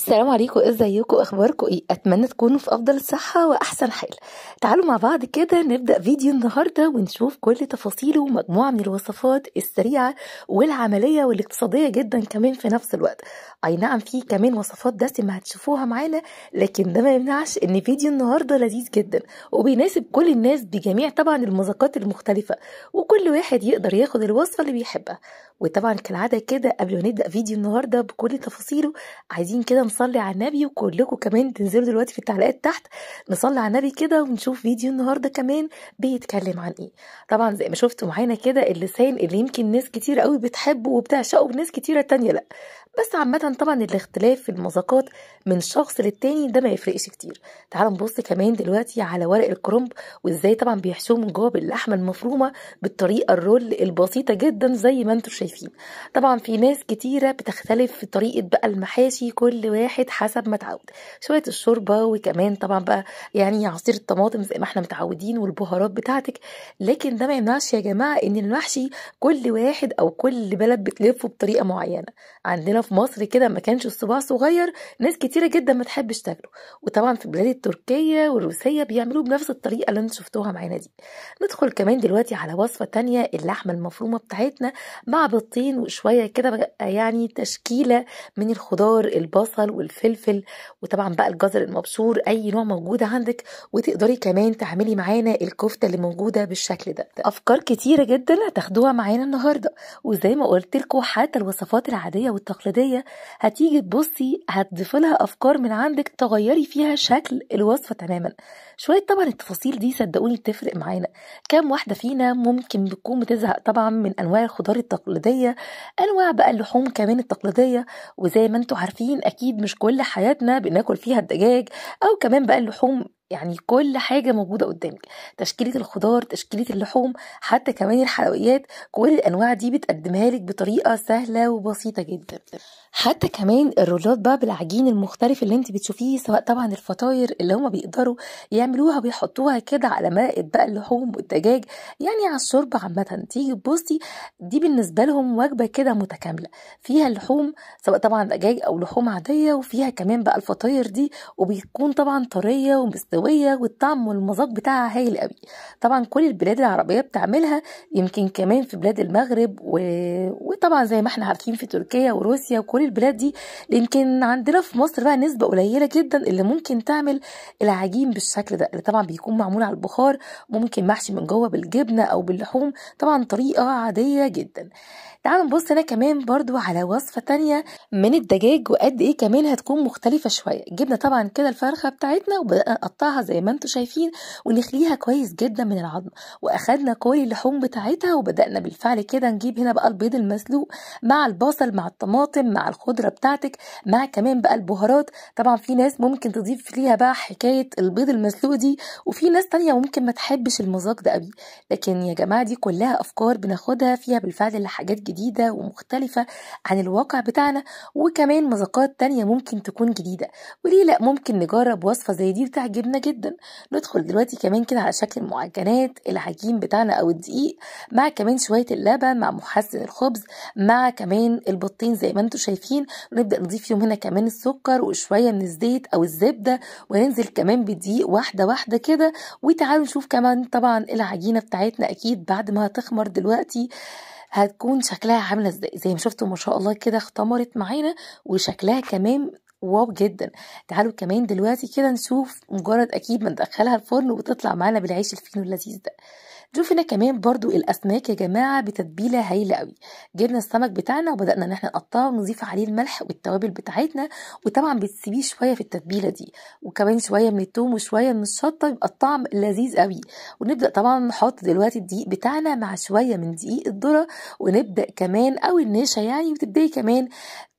السلام عليكم ازيكم إيه اخباركم ايه اتمنى تكونوا في افضل الصحه واحسن حال تعالوا مع بعض كده نبدا فيديو النهارده ونشوف كل تفاصيله ومجموعه من الوصفات السريعه والعمليه والاقتصاديه جدا كمان في نفس الوقت اي نعم في كمان وصفات دسمه هتشوفوها معانا لكن ده ما يمنعش ان فيديو النهارده لذيذ جدا وبيناسب كل الناس بجميع طبعا المذاقات المختلفه وكل واحد يقدر ياخد الوصفه اللي بيحبها وطبعا كالعاده كده قبل ما نبدا فيديو النهارده بكل تفاصيله عايزين كده نصلي على النبي وكلكم كمان تنزلوا دلوقتي في التعليقات تحت نصلي على النبي كده ونشوف فيديو النهارده كمان بيتكلم عن ايه طبعا زي ما شفتوا معانا كده اللسان اللي يمكن ناس كتير قوي بتحبه وبتعشقه وناس كتيره تانية لا بس عامة طبعا الاختلاف في المذاقات من شخص للتاني ده ما يفرقش كتير تعالوا نبص كمان دلوقتي على ورق الكرنب وازاي طبعا بيحشوه من جوه باللحمة المفرومة بالطريقة الرول البسيطة جدا زي ما انتم شايفين طبعا في ناس كتيرة بتختلف في طريقة بقى المحاشي كل واحد حسب ما تعود شوية الشوربة وكمان طبعا بقى يعني عصير الطماطم زي ما احنا متعودين والبهارات بتاعتك لكن ده ما يمنعش يا جماعة ان المحشي كل واحد او كل بلد بتلفه بطريقة معينة عندنا في مصر كده ما كانش الصباع صغير ناس كتيرة جدا ما تحبش تاكله وطبعا في البلاد التركية والروسية بيعملوه بنفس الطريقة اللي انتم شفتوها معانا دي ندخل كمان دلوقتي على وصفة تانية اللحمة المفرومة بتاعتنا مع بطين وشوية كده يعني تشكيلة من الخضار البصل والفلفل وطبعا بقى الجزر المبشور اي نوع موجود عندك وتقدري كمان تعملي معانا الكفتة اللي موجودة بالشكل ده افكار كتيرة جدا هتاخدوها معانا النهاردة وزي ما قلت لكم حتى الوصفات العادية والتقليدية السرسجية هتيجي تبصي هتضيفي لها أفكار من عندك تغيري فيها شكل الوصفة تماما شوية طبعا التفاصيل دي صدقوني بتفرق معانا كام واحدة فينا ممكن بتكون بتزهق طبعا من أنواع الخضار التقليدية أنواع بقى اللحوم كمان التقليدية وزي ما انتوا عارفين أكيد مش كل حياتنا بناكل فيها الدجاج أو كمان بقى اللحوم يعني كل حاجة موجودة قدامك تشكيلة الخضار تشكيلة اللحوم حتى كمان الحلويات كل الأنواع دي بتقدمها لك بطريقة سهلة وبسيطة جدا حتى كمان الرولات بقى بالعجين المختلف اللي انت بتشوفيه سواء طبعا الفطاير اللي هما بيقدروا يعملوها ويحطوها كده على مائة بقى اللحوم والدجاج يعني على الشوربة عامة تيجي تبصي دي بالنسبة لهم وجبة كده متكاملة فيها اللحوم سواء طبعا دجاج أو لحوم عادية وفيها كمان بقى الفطاير دي وبيكون طبعا طرية ومستوية والطعم والمذاق بتاعها هايل قوي طبعا كل البلاد العربية بتعملها يمكن كمان في بلاد المغرب و... وطبعا زي ما احنا عارفين في تركيا وروسيا وكل كل البلاد دي لان كان عندنا في مصر بقى نسبه قليله جدا اللي ممكن تعمل العجين بالشكل ده اللي طبعا بيكون معمول على البخار ممكن محشي من جوه بالجبنه او باللحوم طبعا طريقه عاديه جدا تعالوا نبص هنا كمان برضو على وصفة تانية من الدجاج وقد ايه كمان هتكون مختلفة شوية جبنا طبعا كده الفرخة بتاعتنا وبدأنا نقطعها زي ما انتم شايفين ونخليها كويس جدا من العظم واخدنا كل اللحوم بتاعتها وبدأنا بالفعل كده نجيب هنا بقى البيض المسلوق مع البصل مع الطماطم مع الخضره بتاعتك مع كمان بقى البهارات طبعا في ناس ممكن تضيف ليها بقى حكايه البيض المسلوق دي وفي ناس تانية ممكن ما تحبش المذاق ده قوي لكن يا جماعه دي كلها افكار بناخدها فيها بالفعل لحاجات جديده ومختلفه عن الواقع بتاعنا وكمان مذاقات تانية ممكن تكون جديده وليه لا ممكن نجرب وصفه زي دي بتعجبنا جدا ندخل دلوقتي كمان كده على شكل المعجنات العجين بتاعنا او الدقيق مع كمان شويه اللبن مع محسن الخبز مع كمان البطين زي ما انتم شايفين شايفين ونبدا نضيف فيهم هنا كمان السكر وشويه من الزيت او الزبده وننزل كمان بالدقيق واحده واحده كده وتعالوا نشوف كمان طبعا العجينه بتاعتنا اكيد بعد ما هتخمر دلوقتي هتكون شكلها عامله ازاي زي ما شفتوا ما شاء الله كده اختمرت معانا وشكلها كمان واو جدا تعالوا كمان دلوقتي كده نشوف مجرد اكيد ما ندخلها الفرن وتطلع معانا بالعيش الفينو اللذيذ ده شوفنا كمان برضو الاسماك يا جماعه بتتبيله هايله قوي جبنا السمك بتاعنا وبدانا ان احنا نقطعه ونضيف عليه الملح والتوابل بتاعتنا وطبعا بتسيبيه شويه في التتبيله دي وكمان شويه من التوم وشويه من الشطه يبقى الطعم لذيذ قوي ونبدا طبعا نحط دلوقتي الدقيق بتاعنا مع شويه من دقيق الذره ونبدا كمان او النشا يعني وتبداي كمان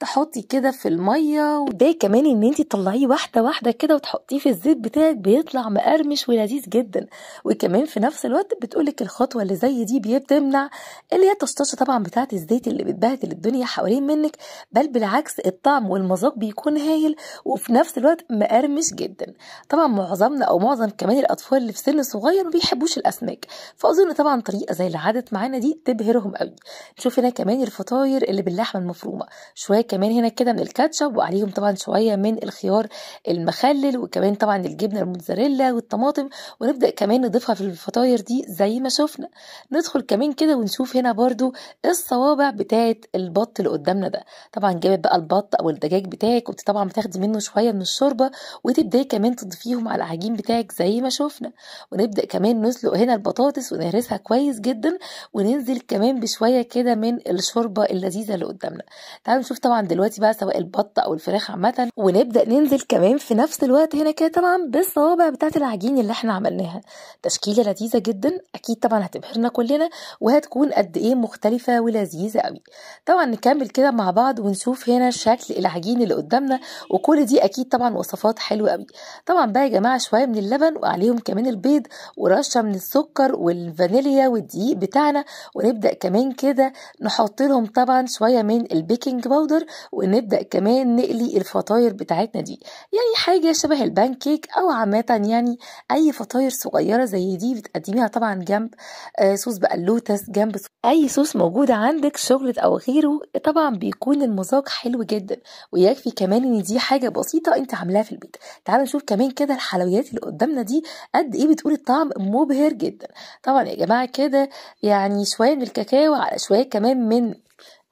تحطي كده في الميه وده كمان ان انت تطلعيه واحده واحده كده وتحطيه في الزيت بتاعك بيطلع مقرمش ولذيذ جدا وكمان في نفس الوقت بتقولك الخطوه اللي زي دي بتمنع اللي هي الطشطشه طبعا بتاعه الزيت اللي بتبهدل الدنيا حوالين منك بل بالعكس الطعم والمذاق بيكون هايل وفي نفس الوقت مقرمش جدا طبعا معظمنا او معظم كمان الاطفال اللي في سن صغير ما بيحبوش الاسماك فاظن طبعا طريقه زي اللي عادت معانا دي تبهرهم قوي نشوف هنا كمان الفطاير اللي باللحمه المفرومه شويه كمان هنا كده من الكاتشب وعليهم طبعا شويه من الخيار المخلل وكمان طبعا الجبنه الموتزاريلا والطماطم ونبدا كمان نضيفها في الفطاير دي زي ما شفنا ندخل كمان كده ونشوف هنا برده الصوابع بتاعه البط اللي قدامنا ده طبعا جابت بقى البط او الدجاج بتاعك وانت طبعا بتاخدي منه شويه من الشوربه وتبداي كمان تضيفيهم على العجين بتاعك زي ما شفنا ونبدا كمان نسلق هنا البطاطس ونهرسها كويس جدا وننزل كمان بشويه كده من الشوربه اللذيذه اللي قدامنا تعالوا نشوف طبعا طبعا دلوقتي بقى سواء البط او الفراخ عامه ونبدا ننزل كمان في نفس الوقت هنا كده طبعا بالصوابع بتاعت العجين اللي احنا عملناها تشكيله لذيذه جدا اكيد طبعا هتبهرنا كلنا وهتكون قد ايه مختلفه ولذيذه قوي طبعا نكمل كده مع بعض ونشوف هنا شكل العجين اللي قدامنا وكل دي اكيد طبعا وصفات حلوه قوي طبعا بقى يا جماعه شويه من اللبن وعليهم كمان البيض ورشه من السكر والفانيليا والدقيق بتاعنا ونبدا كمان كده نحط لهم طبعا شويه من البيكنج باودر ونبدا كمان نقلي الفطاير بتاعتنا دي يعني حاجه شبه البان كيك او عامه يعني اي فطاير صغيره زي دي بتقدميها طبعا جنب آه، صوص بقى اللوتس جنب صوص اي صوص موجود عندك شوكليت او غيره طبعا بيكون المذاق حلو جدا ويكفي كمان ان دي حاجه بسيطه انت عاملاها في البيت تعال نشوف كمان كده الحلويات اللي قدامنا دي قد ايه بتقول الطعم مبهر جدا طبعا يا جماعه كده يعني شويه من الكاكاو على شويه كمان من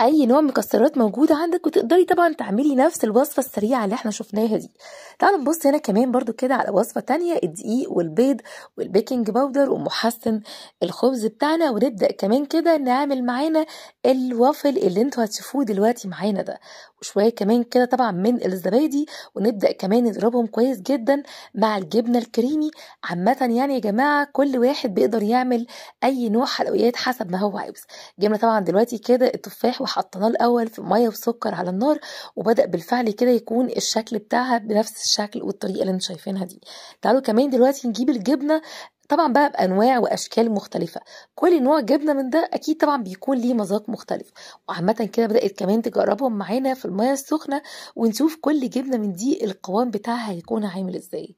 اي نوع مكسرات موجوده عندك وتقدري طبعا تعملي نفس الوصفه السريعه اللي احنا شفناها دي تعالوا نبص هنا كمان برضو كده على وصفه تانية الدقيق والبيض والبيكنج باودر ومحسن الخبز بتاعنا ونبدا كمان كده نعمل معانا الوافل اللي انتوا هتشوفوه دلوقتي معانا ده وشويه كمان كده طبعا من الزبادي ونبدا كمان نضربهم كويس جدا مع الجبنه الكريمي عامه يعني يا جماعه كل واحد بيقدر يعمل اي نوع حلويات حسب ما هو عاوز جبنا طبعا دلوقتي كده التفاح وحطيناه الاول في ميه وسكر على النار وبدا بالفعل كده يكون الشكل بتاعها بنفس الشكل والطريقه اللي انتم شايفينها دي تعالوا كمان دلوقتي نجيب الجبنه طبعا بقى بانواع واشكال مختلفه كل نوع جبنه من ده اكيد طبعا بيكون ليه مذاق مختلف وعامه كده بدات كمان تجربهم معانا في الميه السخنه ونشوف كل جبنه من دي القوام بتاعها هيكون عامل ازاي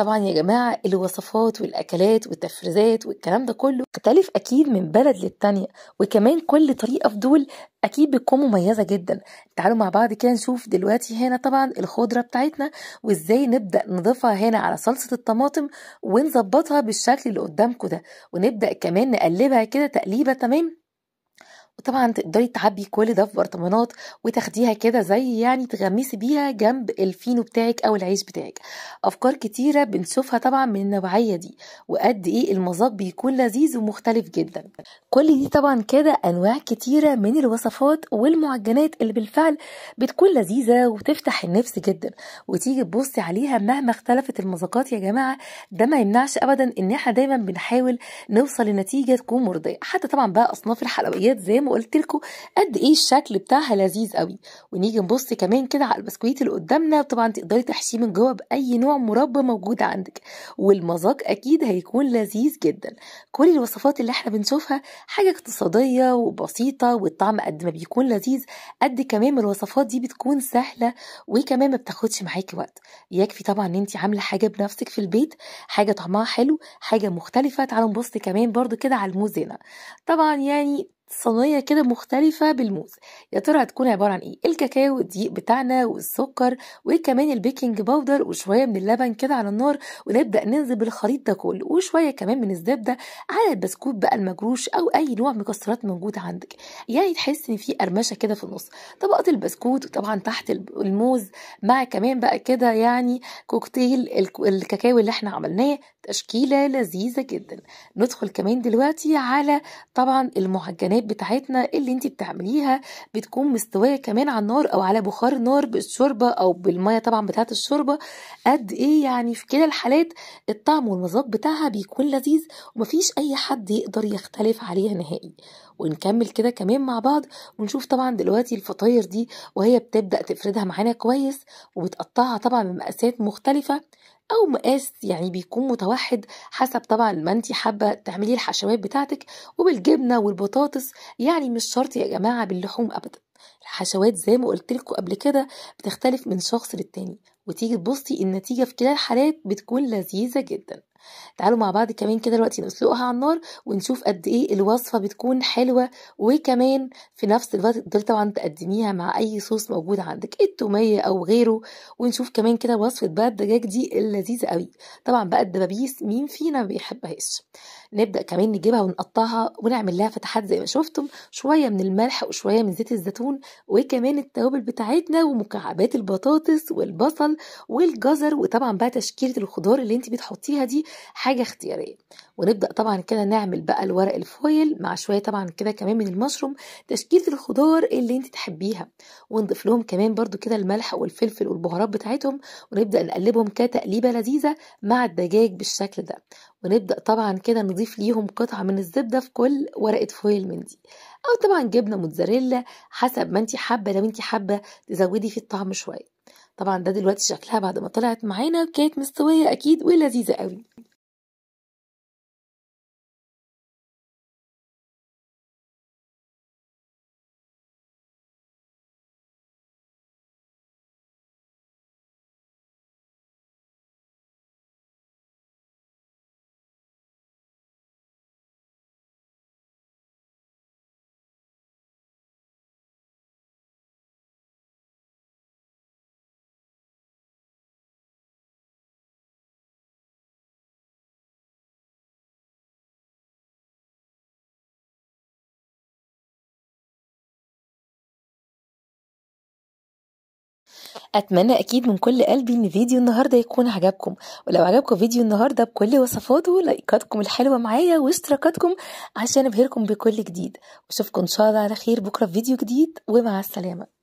طبعا يا جماعه الوصفات والاكلات والتفريزات والكلام ده كله تختلف اكيد من بلد للتانيه وكمان كل طريقه في دول اكيد بتكون مميزه جدا تعالوا مع بعض كده نشوف دلوقتي هنا طبعا الخضره بتاعتنا وازاي نبدا نضيفها هنا على صلصه الطماطم ونظبطها بالشكل اللي قدامكم ده ونبدا كمان نقلبها كده تقليبه تمام وطبعا تقدري تعبي كل ده في برطمانات وتاخديها كده زي يعني تغمسي بيها جنب الفينو بتاعك او العيش بتاعك افكار كتيره بنشوفها طبعا من النوعيه دي وقد ايه المذاق بيكون لذيذ ومختلف جدا كل دي طبعا كده انواع كتيره من الوصفات والمعجنات اللي بالفعل بتكون لذيذه وتفتح النفس جدا وتيجي تبصي عليها مهما اختلفت المذاقات يا جماعه ده ما يمنعش ابدا ان احنا دايما بنحاول نوصل لنتيجه تكون مرضيه حتى طبعا بقى اصناف الحلويات زي ما وقلت قلت لكم قد ايه الشكل بتاعها لذيذ قوي ونيجي نبص كمان كده على البسكويت اللي قدامنا طبعا تقدري تحشيه من جوه باي نوع مربى موجود عندك والمذاق اكيد هيكون لذيذ جدا كل الوصفات اللي احنا بنشوفها حاجه اقتصاديه وبسيطه والطعم قد ما بيكون لذيذ قد كمان الوصفات دي بتكون سهله وكمان ما بتاخدش معاكي وقت يكفي طبعا ان انت عامله حاجه بنفسك في البيت حاجه طعمها حلو حاجه مختلفه تعالوا نبص كمان برضو كده على الموز هنا طبعا يعني صينيه كده مختلفه بالموز يا ترى هتكون عباره عن ايه الكاكاو الدقيق بتاعنا والسكر وكمان البيكنج باودر وشويه من اللبن كده على النار ونبدا ننزل بالخليط ده كله وشويه كمان من الزبده على البسكوت بقى المجروش او اي نوع مكسرات موجود عندك يعني تحس ان في قرمشه كده في النص طبقه البسكوت وطبعا تحت الموز مع كمان بقى كده يعني كوكتيل الكاكاو اللي احنا عملناه تشكيله لذيذه جدا ندخل كمان دلوقتي على طبعا المعجنات الوجبات بتاعتنا اللي انت بتعمليها بتكون مستويه كمان على النار او على بخار النار بالشوربه او بالميه طبعا بتاعه الشوربه قد ايه يعني في كده الحالات الطعم والمذاق بتاعها بيكون لذيذ ومفيش اي حد يقدر يختلف عليها نهائي ونكمل كده كمان مع بعض ونشوف طبعا دلوقتي الفطاير دي وهي بتبدأ تفردها معانا كويس وبتقطعها طبعا بمقاسات مختلفة او مقاس يعني بيكون متوحد حسب طبعا ما انت حابه تعملي الحشوات بتاعتك وبالجبنه والبطاطس يعني مش شرط يا جماعه باللحوم ابدا الحشوات زي ما قلت لكم قبل كده بتختلف من شخص للتاني وتيجي تبصي النتيجه في كلا الحالات بتكون لذيذه جدا تعالوا مع بعض كمان كده دلوقتي نسلقها على النار ونشوف قد ايه الوصفه بتكون حلوه وكمان في نفس الوقت تقدري طبعا تقدميها مع اي صوص موجود عندك التوميه او غيره ونشوف كمان كده وصفه بقى الدجاج دي اللذيذه قوي طبعا بقى الدبابيس مين فينا ما بيحبهاش نبدا كمان نجيبها ونقطعها ونعمل لها فتحات زي ما شفتم شويه من الملح وشويه من زيت الزيتون وكمان التوابل بتاعتنا ومكعبات البطاطس والبصل والجزر وطبعا بقى تشكيله الخضار اللي انت بتحطيها دي حاجه اختياريه ونبدا طبعا كده نعمل بقى الورق الفويل مع شويه طبعا كده كمان من المشروم تشكيله الخضار اللي انت تحبيها ونضيف لهم كمان برده كده الملح والفلفل والبهارات بتاعتهم ونبدا نقلبهم كتقليبه لذيذه مع الدجاج بالشكل ده ونبدا طبعا كده نضيف ليهم قطعه من الزبده في كل ورقه فويل من دي او طبعا جبنه موتزاريلا حسب ما انت حابه لو انت حابه تزودي في الطعم شويه طبعا ده دلوقتي شكلها بعد ما طلعت معانا وكانت مستويه اكيد ولذيذه قوي اتمنى اكيد من كل قلبي ان فيديو النهارده يكون عجبكم ولو عجبكم فيديو النهارده بكل وصفاته لايكاتكم الحلوه معايا واشتراكاتكم عشان ابهركم بكل جديد واشوفكم ان شاء الله على خير بكره في فيديو جديد ومع السلامه